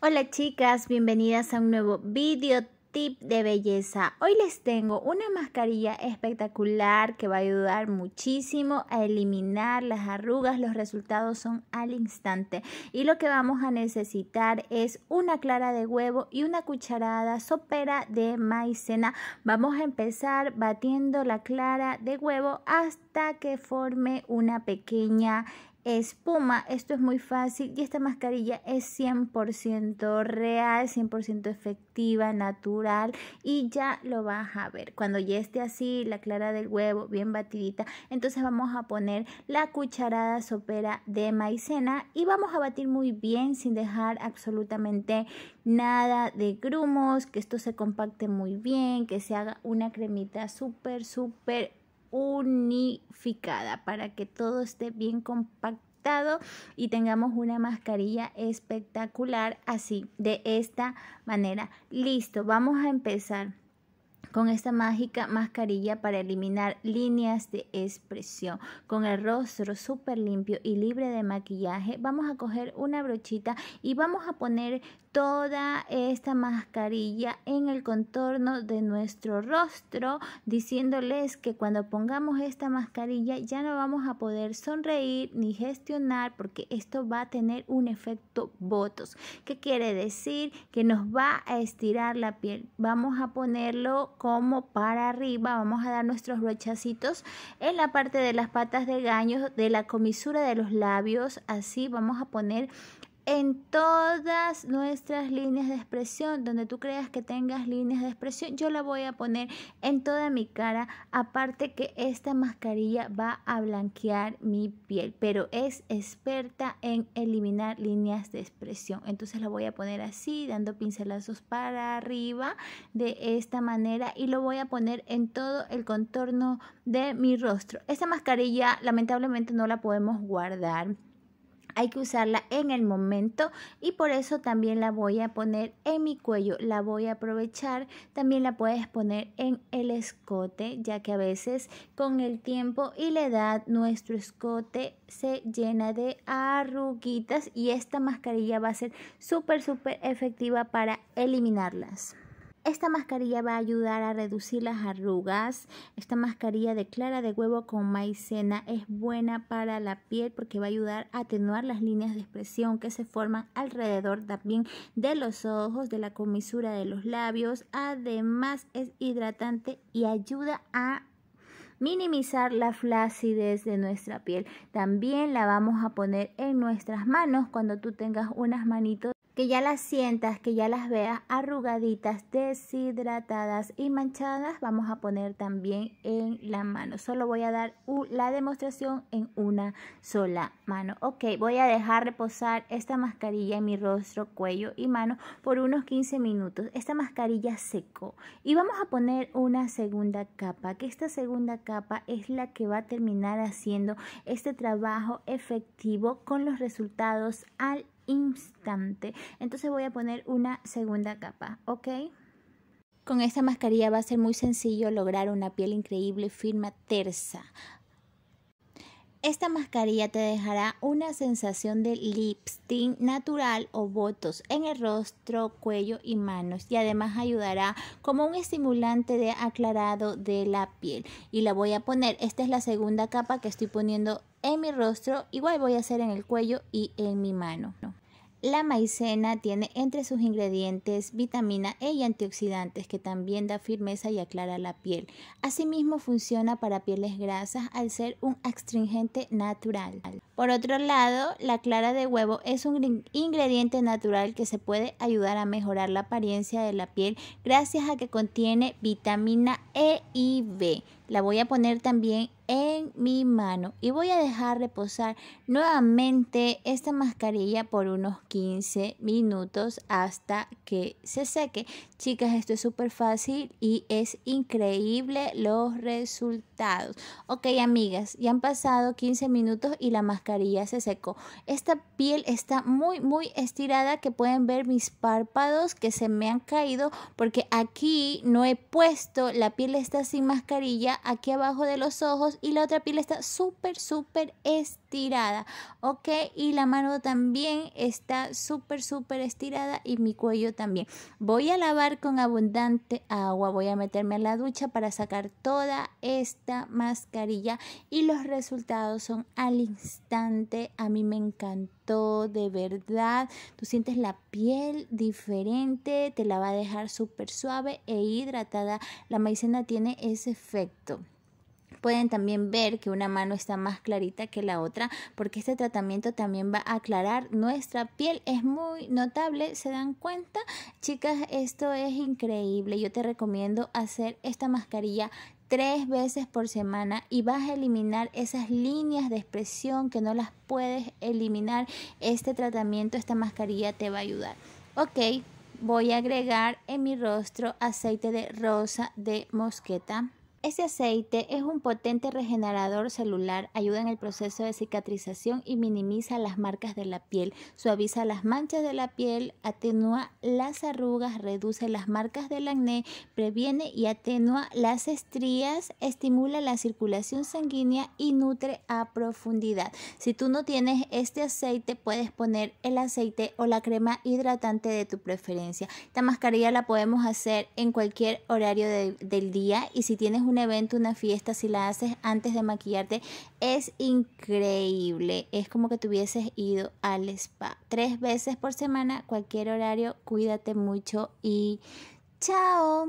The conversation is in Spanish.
Hola chicas, bienvenidas a un nuevo video tip de belleza. Hoy les tengo una mascarilla espectacular que va a ayudar muchísimo a eliminar las arrugas. Los resultados son al instante. Y lo que vamos a necesitar es una clara de huevo y una cucharada sopera de maicena. Vamos a empezar batiendo la clara de huevo hasta que forme una pequeña espuma. Esto es muy fácil y esta mascarilla es 100% real, 100% efectiva, natural y ya lo vas a ver. Cuando ya esté así, la clara del huevo bien batidita, entonces vamos a poner la cucharada sopera de maicena y vamos a batir muy bien sin dejar absolutamente nada de grumos, que esto se compacte muy bien, que se haga una cremita súper, súper unificada para que todo esté bien compactado y tengamos una mascarilla espectacular así de esta manera listo vamos a empezar con esta mágica mascarilla para eliminar líneas de expresión. Con el rostro súper limpio y libre de maquillaje, vamos a coger una brochita y vamos a poner toda esta mascarilla en el contorno de nuestro rostro, diciéndoles que cuando pongamos esta mascarilla ya no vamos a poder sonreír ni gestionar porque esto va a tener un efecto botos. ¿Qué quiere decir? Que nos va a estirar la piel. Vamos a ponerlo como para arriba. Vamos a dar nuestros brochacitos en la parte de las patas de gaño, de la comisura de los labios. Así vamos a poner en todas nuestras líneas de expresión, donde tú creas que tengas líneas de expresión, yo la voy a poner en toda mi cara, aparte que esta mascarilla va a blanquear mi piel, pero es experta en eliminar líneas de expresión. Entonces la voy a poner así, dando pincelazos para arriba de esta manera y lo voy a poner en todo el contorno de mi rostro. Esta mascarilla lamentablemente no la podemos guardar hay que usarla en el momento y por eso también la voy a poner en mi cuello, la voy a aprovechar, también la puedes poner en el escote, ya que a veces con el tiempo y la edad nuestro escote se llena de arruguitas y esta mascarilla va a ser súper, súper efectiva para eliminarlas. Esta mascarilla va a ayudar a reducir las arrugas. Esta mascarilla de clara de huevo con maicena es buena para la piel porque va a ayudar a atenuar las líneas de expresión que se forman alrededor también de los ojos, de la comisura de los labios. Además es hidratante y ayuda a minimizar la flacidez de nuestra piel. También la vamos a poner en nuestras manos cuando tú tengas unas manitos que ya las sientas, que ya las veas arrugaditas, deshidratadas y manchadas, vamos a poner también en la mano. Solo voy a dar la demostración en una sola mano. Ok, voy a dejar reposar esta mascarilla en mi rostro, cuello y mano por unos 15 minutos. Esta mascarilla seco. y vamos a poner una segunda capa, que esta segunda capa es la que va a terminar haciendo este trabajo efectivo con los resultados al instante. Entonces voy a poner una segunda capa, ¿ok? Con esta mascarilla va a ser muy sencillo lograr una piel increíble, firme, tersa. Esta mascarilla te dejará una sensación de lipstick natural o botos en el rostro, cuello y manos y además ayudará como un estimulante de aclarado de la piel. Y la voy a poner, esta es la segunda capa que estoy poniendo en mi rostro, igual voy a hacer en el cuello y en mi mano. La maicena tiene entre sus ingredientes vitamina E y antioxidantes que también da firmeza y aclara la piel. Asimismo funciona para pieles grasas al ser un astringente natural. Por otro lado, la clara de huevo es un ingrediente natural que se puede ayudar a mejorar la apariencia de la piel gracias a que contiene vitamina E y B la voy a poner también en mi mano y voy a dejar reposar nuevamente esta mascarilla por unos 15 minutos hasta que se seque. Chicas, esto es súper fácil y es increíble los resultados. Ok, amigas, ya han pasado 15 minutos y la mascarilla se secó. Esta piel está muy, muy estirada que pueden ver mis párpados que se me han caído porque aquí no he puesto, la piel está sin mascarilla aquí abajo de los ojos y la otra pila está súper, súper estrecha estirada, ¿ok? Y la mano también está súper, súper estirada y mi cuello también. Voy a lavar con abundante agua, voy a meterme en la ducha para sacar toda esta mascarilla y los resultados son al instante. A mí me encantó, de verdad. Tú sientes la piel diferente, te la va a dejar súper suave e hidratada. La maicena tiene ese efecto. Pueden también ver que una mano está más clarita que la otra porque este tratamiento también va a aclarar nuestra piel. Es muy notable, ¿se dan cuenta? Chicas, esto es increíble. Yo te recomiendo hacer esta mascarilla tres veces por semana y vas a eliminar esas líneas de expresión que no las puedes eliminar. Este tratamiento, esta mascarilla te va a ayudar. Ok, voy a agregar en mi rostro aceite de rosa de mosqueta. Este aceite es un potente regenerador celular, ayuda en el proceso de cicatrización y minimiza las marcas de la piel, suaviza las manchas de la piel, atenúa las arrugas, reduce las marcas del acné, previene y atenúa las estrías, estimula la circulación sanguínea y nutre a profundidad. Si tú no tienes este aceite, puedes poner el aceite o la crema hidratante de tu preferencia. Esta mascarilla la podemos hacer en cualquier horario del día y si tienes un evento, una fiesta, si la haces antes de maquillarte, es increíble. Es como que hubieses ido al spa. Tres veces por semana, cualquier horario, cuídate mucho y chao.